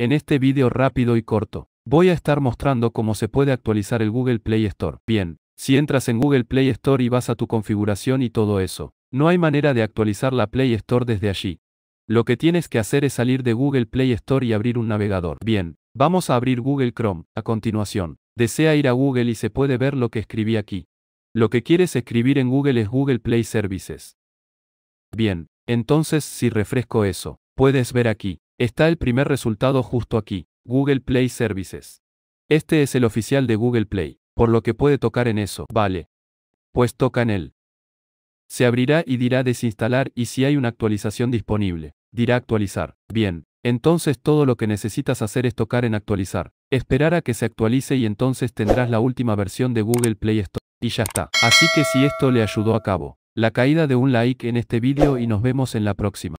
En este vídeo rápido y corto, voy a estar mostrando cómo se puede actualizar el Google Play Store. Bien, si entras en Google Play Store y vas a tu configuración y todo eso, no hay manera de actualizar la Play Store desde allí. Lo que tienes que hacer es salir de Google Play Store y abrir un navegador. Bien, vamos a abrir Google Chrome. A continuación, desea ir a Google y se puede ver lo que escribí aquí. Lo que quieres escribir en Google es Google Play Services. Bien, entonces si refresco eso, puedes ver aquí, Está el primer resultado justo aquí, Google Play Services. Este es el oficial de Google Play, por lo que puede tocar en eso, vale. Pues toca en él. Se abrirá y dirá desinstalar y si hay una actualización disponible, dirá actualizar. Bien, entonces todo lo que necesitas hacer es tocar en actualizar, esperar a que se actualice y entonces tendrás la última versión de Google Play Store. Y ya está. Así que si esto le ayudó a cabo, la caída de un like en este vídeo y nos vemos en la próxima.